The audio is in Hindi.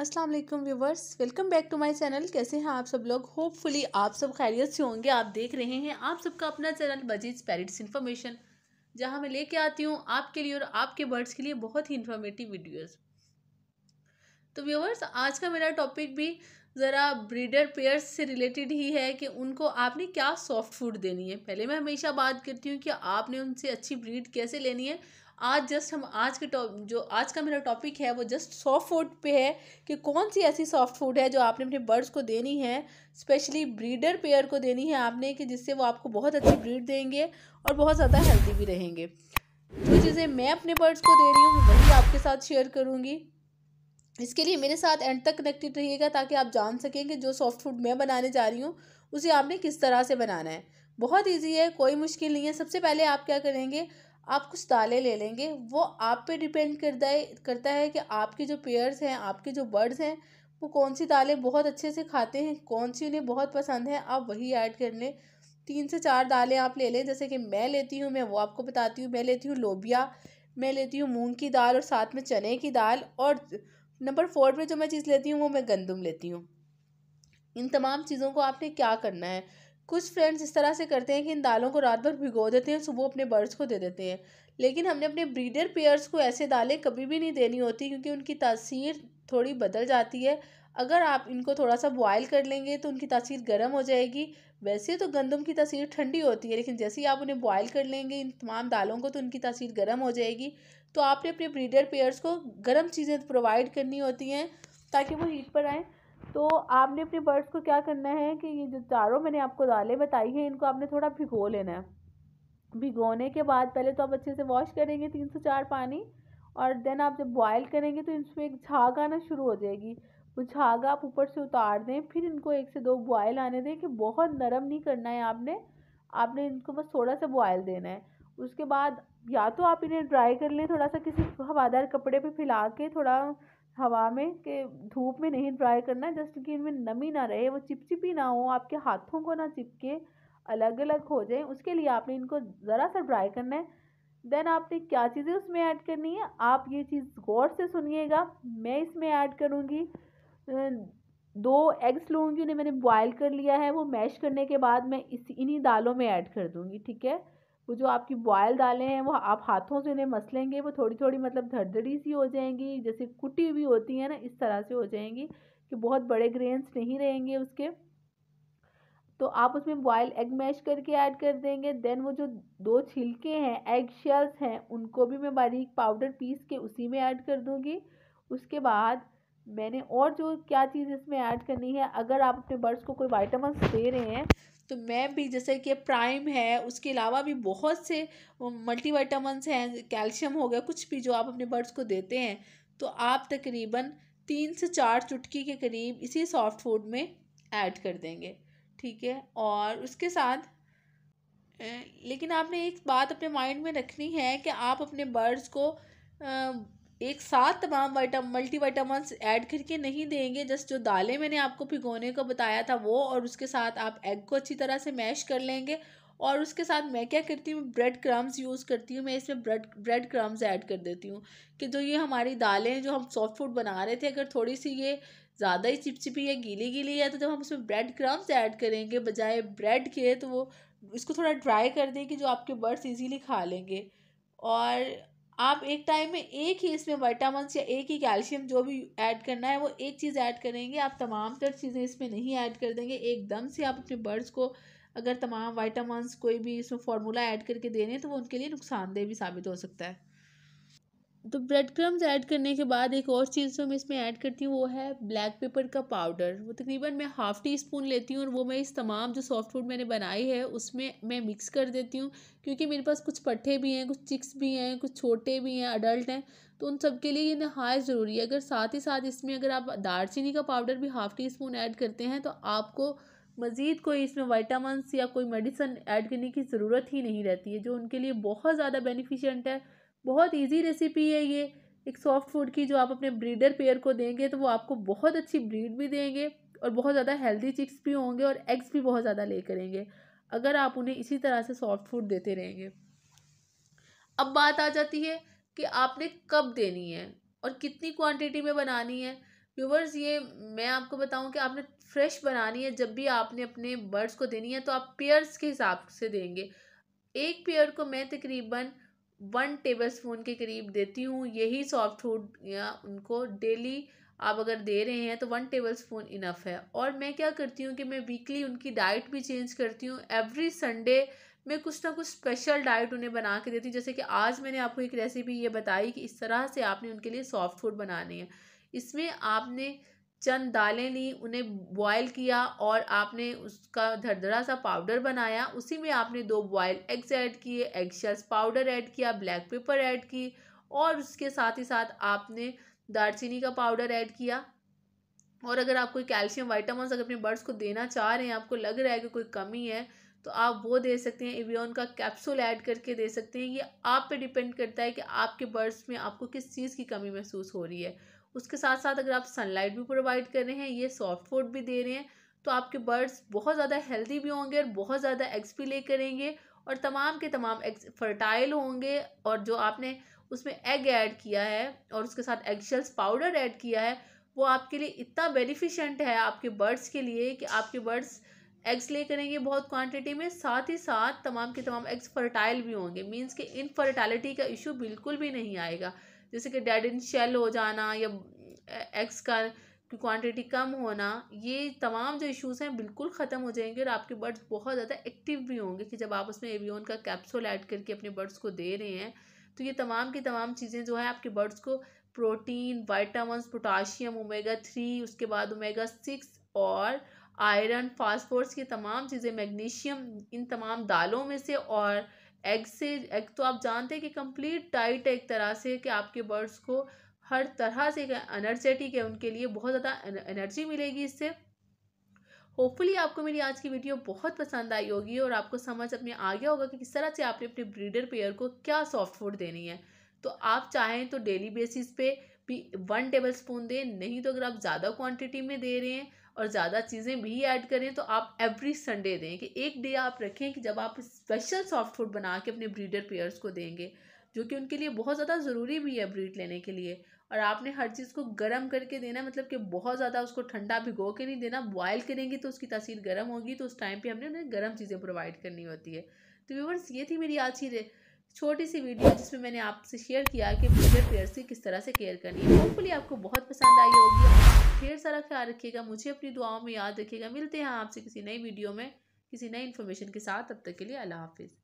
Aslam viewers welcome back to my channel कैसे हैं आप सब लोग होपफुली आप सब खैरियत से होंगे आप देख रहे हैं आप सबका अपना चैनल मजीद पैरिट्स इन्फॉर्मेशन जहां मैं लेके आती हूं आपके लिए और आपके बर्ड्स के लिए बहुत ही इन्फॉर्मेटिव वीडियोस तो व्यूवर्स आज का मेरा टॉपिक भी ज़रा ब्रीडर पेयर्स से रिलेटेड ही है कि उनको आपने क्या सॉफ्ट फूड देनी है पहले मैं हमेशा बात करती हूँ कि आपने उनसे अच्छी ब्रीड कैसे लेनी है आज जस्ट हम आज के टॉप जो आज का मेरा टॉपिक है वो जस्ट सॉफ्ट फूड पे है कि कौन सी ऐसी सॉफ्ट फूड है जो आपने अपने बर्ड्स को देनी है स्पेशली ब्रीडर पेयर को देनी है आपने कि जिससे वो आपको बहुत अच्छी ब्रीड देंगे और बहुत ज़्यादा हेल्दी भी रहेंगे जो चीज़ें मैं अपने बर्ड्स को दे रही हूँ वही आपके साथ शेयर करूँगी इसके लिए मेरे साथ एंड तक कनेक्टेड रहिएगा ताकि आप जान सकें कि जो सॉफ्ट फूड मैं बनाने जा रही हूँ उसे आपने किस तरह से बनाना है बहुत ईजी है कोई मुश्किल नहीं है सबसे पहले आप क्या करेंगे आप कुछ ताले ले लेंगे वो आप पे डिपेंड करता है करता है कि आपके जो पेयर्स हैं आपके जो बर्ड्स हैं वो कौन सी ताले बहुत अच्छे से खाते हैं कौन सी उन्हें बहुत पसंद है आप वही ऐड कर लें तीन से चार दालें आप ले लें जैसे कि मैं लेती हूँ मैं वो आपको बताती हूँ मैं लेती हूँ लोबिया मैं लेती हूँ मूंग की दाल और साथ में चने की दाल और नंबर फोर पे जो मैं चीज़ लेती हूँ वो मैं गंदम लेती हूँ इन तमाम चीज़ों को आपने क्या करना है कुछ फ्रेंड्स इस तरह से करते हैं कि इन दालों को रात भर भिगो देते हैं सुबह अपने बर्ड्स को दे देते हैं लेकिन हमने अपने ब्रीडर पेयर्स को ऐसे दालें कभी भी नहीं देनी होती क्योंकि उनकी तासीर थोड़ी बदल जाती है अगर आप इनको थोड़ा सा बॉयल कर लेंगे तो उनकी तासीर गर्म हो जाएगी वैसे तो गंदम की तासीर ठंडी होती है लेकिन जैसे ही आप उन्हें बॉयल कर लेंगे इन तमाम दालों को तो उनकी तासीर गर्म हो जाएगी तो आपने अपने ब्रीडर पेयर्स को गर्म चीज़ें प्रोवाइड करनी होती हैं ताकि वो हीट पर आएँ तो आपने अपने बर्ड्स को क्या करना है कि ये जो चारों मैंने आपको दालें बताई हैं इनको आपने थोड़ा भिगो लेना है भिगोने के बाद पहले तो आप अच्छे से वॉश करेंगे तीन से चार पानी और देन आप जब बॉयल करेंगे तो इसमें एक झाग आना शुरू हो जाएगी वो झाग आप ऊपर से उतार दें फिर इनको एक से दो बॉयल आने दें कि बहुत नरम नहीं करना है आपने आपने इनको बस थोड़ा सा बॉयल देना है उसके बाद या तो आप इन्हें ड्राई कर लें थोड़ा सा किसी हवादार कपड़े पर फैला के थोड़ा हवा में के धूप में नहीं ड्राई करना है जस्ट कि इनमें नमी ना रहे वो चिपचिपी ना हो आपके हाथों को ना चिपके अलग अलग हो जाए उसके लिए आपने इनको ज़रा सा ड्राई करना है देन आपने क्या चीज़ें उसमें ऐड करनी है आप ये चीज़ गौर से सुनिएगा मैं इसमें ऐड करूँगी अं, दो एग्स लूँगी उन्हें मैंने बॉयल कर लिया है वो मैश करने के बाद मैं इस इन्हीं दालों में ऐड कर दूँगी ठीक है वो जो आपकी बॉयल दालें हैं वो आप हाथों से उन्हें मसलेंगे वो थोड़ी थोड़ी मतलब धड़धड़ी सी हो जाएंगी जैसे कुटी हुई होती है ना इस तरह से हो जाएंगी कि बहुत बड़े ग्रेन्स नहीं रहेंगे उसके तो आप उसमें बॉयल एग मैश करके ऐड कर देंगे देन वो जो दो छिलके हैं एग शेल्स हैं उनको भी मैं बारीक पाउडर पीस के उसी में ऐड कर दूँगी उसके बाद मैंने और जो क्या चीज़ इसमें ऐड करनी है अगर आप अपने बर्ड्स को कोई वाइटामस दे रहे हैं तो मैं भी जैसे कि प्राइम है उसके अलावा भी बहुत से मल्टी वाइटामस हैं कैल्शियम हो गया कुछ भी जो आप अपने बर्ड्स को देते हैं तो आप तकरीबन तीन से चार चुटकी के करीब इसी सॉफ्ट फूड में ऐड कर देंगे ठीक है और उसके साथ लेकिन आपने एक बात अपने माइंड में रखनी है कि आप अपने बर्ड्स को एक साथ तमाम वाइटम मल्टी वाइटामस ऐड करके नहीं देंगे जस्ट जो दालें मैंने आपको भिगोने को बताया था वो और उसके साथ आप एग को अच्छी तरह से मैश कर लेंगे और उसके साथ मैं क्या करती हूँ ब्रेड क्रम्स यूज़ करती हूँ मैं इसमें ब्रेड ब्रेड क्रम्स ऐड कर देती हूँ कि जो ये हमारी दालें जो हम सॉफ्ट फूड बना रहे थे अगर थोड़ी सी ये ज़्यादा ही चिपचिपी या गीली गीली है तो जब हम उसमें ब्रेड क्रम्स ऐड करेंगे बजाय ब्रेड के तो वो इसको थोड़ा ड्राई कर दें कि जो आपके बर्ड्स ईजीली खा लेंगे और आप एक टाइम में एक ही इसमें वाइटामिन या एक ही कैल्शियम जो भी ऐड करना है वो एक चीज़ ऐड करेंगे आप तमाम तर चीज़ें इसमें नहीं ऐड कर देंगे एकदम से आप अपने बर्ड्स को अगर तमाम वाइटामस कोई भी इसमें फार्मूला ऐड करके दे रहे हैं तो वो उनके लिए नुकसानदेह भी साबित हो सकता है तो ब्रेड क्रम्स ऐड करने के बाद एक और चीज़ जो मैं इसमें ऐड करती हूँ वो है ब्लैक पेपर का पाउडर वो तकरीबन मैं हाफ़ टी स्पून लेती हूँ और वो मैं इस तमाम जो सॉफ्ट फूड मैंने बनाई है उसमें मैं मिक्स कर देती हूँ क्योंकि मेरे पास कुछ पट्ठे भी हैं कुछ चिक्स भी हैं कुछ छोटे भी हैं अडल्ट हैं तो उन सब के लिए ये नहायत ज़रूरी है अगर साथ ही साथ इसमें अगर आप दालचीनी का पाउडर भी हाफ़ टी स्पून ऐड करते हैं तो आपको मज़ीद कोई इसमें वाइटामस या कोई मेडिसन ऐड करने की ज़रूरत ही नहीं रहती है जो उनके लिए बहुत ज़्यादा बेनिफिशेंट है बहुत ईजी रेसिपी है ये एक सॉफ्ट फूड की जो आप अपने ब्रीडर पेयर को देंगे तो वो आपको बहुत अच्छी ब्रीड भी देंगे और बहुत ज़्यादा हेल्दी चिक्स भी होंगे और एग्स भी बहुत ज़्यादा ले करेंगे अगर आप उन्हें इसी तरह से सॉफ्ट फूड देते रहेंगे अब बात आ जाती है कि आपने कब देनी है और कितनी क्वांटिटी में बनानी है व्यूवर्स ये मैं आपको बताऊं कि आपने फ्रेश बनानी है जब भी आपने अपने बर्ड्स को देनी है तो आप पेयर्स के हिसाब से देंगे एक पेयर को मैं तकरीबन वन टेबलस्पून के करीब देती हूँ यही सॉफ्ट फूड या उनको डेली आप अगर दे रहे हैं तो वन टेबल स्पून इनफ है और मैं क्या करती हूँ कि मैं वीकली उनकी डाइट भी चेंज करती हूँ एवरी संडे मैं कुछ ना कुछ स्पेशल डाइट उन्हें बना के देती हूँ जैसे कि आज मैंने आपको एक रेसिपी ये बताई कि इस तरह से आपने उनके लिए सॉफ्ट फूड बनानी है इसमें आपने चंद दालें ली उन्हें बॉयल किया और आपने उसका धरधरा सा पाउडर बनाया उसी में आपने दो बॉयल एग्स ऐड किए एग शेल्स पाउडर ऐड किया ब्लैक पेपर ऐड की और उसके साथ ही साथ आपने दालचीनी का पाउडर ऐड किया और अगर आप कोई कैल्शियम वाइटामस अगर अपने बर्ड्स को देना चाह रहे हैं आपको लग रहा है कि कोई कमी है तो आप वो दे सकते हैं इवियन का कैप्सूल ऐड करके दे सकते हैं ये आप पे डिपेंड करता है कि आपके बर्ड्स में आपको किस चीज़ की कमी महसूस हो रही है उसके साथ साथ अगर आप सनलाइट भी प्रोवाइड कर रहे हैं ये सॉफ्ट फूड भी दे रहे हैं तो आपके बर्ड्स बहुत ज़्यादा हेल्दी भी होंगे और बहुत ज़्यादा एग्स भी ले करेंगे और तमाम के तमाम एग्स फर्टाइल होंगे और जो आपने उसमें एग ऐड किया है और उसके साथ एग्शल्स पाउडर ऐड किया है वो आपके लिए इतना बेनिफिशेंट है आपके बर्ड्स के लिए कि आपके बर्ड्स एग्स ले करेंगे बहुत क्वांटिटी में साथ ही साथ तमाम के तमाम एग्स फर्टाइल भी होंगे मींस के इनफर्टाइलिटी का इशू बिल्कुल भी नहीं आएगा जैसे कि डेड इन शेल हो जाना या एग्स का क्वांटिटी कम होना ये तमाम जो इश्यूज़ हैं बिल्कुल ख़त्म हो जाएंगे और आपके बर्ड्स बहुत ज़्यादा एक्टिव भी होंगे कि जब आप उसमें एवियन का कैप्सूल ऐड करके अपने बर्ड्स को दे रहे हैं तो ये तमाम की तमाम चीज़ें जो है आपके बर्ड्स को protein vitamins potassium omega three उसके बाद ओमेगा सिक्स और आयरन फास्फोर्स ये तमाम चीज़ें मैग्नीशियम इन तमाम दालों में से और एग से एग तो आप जानते हैं कि कंप्लीट डाइट है एक तरह से कि आपके बर्ड्स को हर तरह से एनर्जेटिक है उनके लिए बहुत ज़्यादा एनर्जी मिलेगी इससे होपफुली आपको मेरी आज की वीडियो बहुत पसंद आई होगी और आपको समझ अपने आ गया होगा कि किस तरह से आपने अपने ब्रीडर पेयर को क्या सॉफ्ट फूड देनी है तो आप चाहें तो डेली बेसिस पे भी वन टेबल स्पून दें नहीं तो अगर आप ज़्यादा क्वांटिटी में दे रहे हैं और ज़्यादा चीज़ें भी ऐड करें तो आप एवरी संडे दें कि एक डे आप रखें कि जब आप स्पेशल सॉफ्ट फूड बना के अपने ब्रीडर पेयर्स को देंगे जो कि उनके लिए बहुत ज़्यादा ज़रूरी भी है ब्रीड लेने के लिए और आपने हर चीज़ को गर्म करके देना मतलब कि बहुत ज़्यादा उसको ठंडा भिगो के नहीं देना बॉयल करेंगे तो उसकी तस्वीर गर्म होगी तो उस टाइम पर हमने उन्हें गर्म चीज़ें प्रोवाइड करनी होती है तो व्यूवर्स ये थी मेरी आज की छोटी सी वीडियो जिसमें मैंने आपसे शेयर किया कि ब्रीडर पेयर्स की किस तरह से केयर करनी है होपफुली आपको बहुत पसंद आई होगी ढेर सारा ख्याल रखिएगा मुझे अपनी दुआओं में याद रखिएगा मिलते हैं आपसे किसी नई वीडियो में किसी नई इन्फॉर्मेशन के साथ तब तक के लिए अल्लाह हाफिज़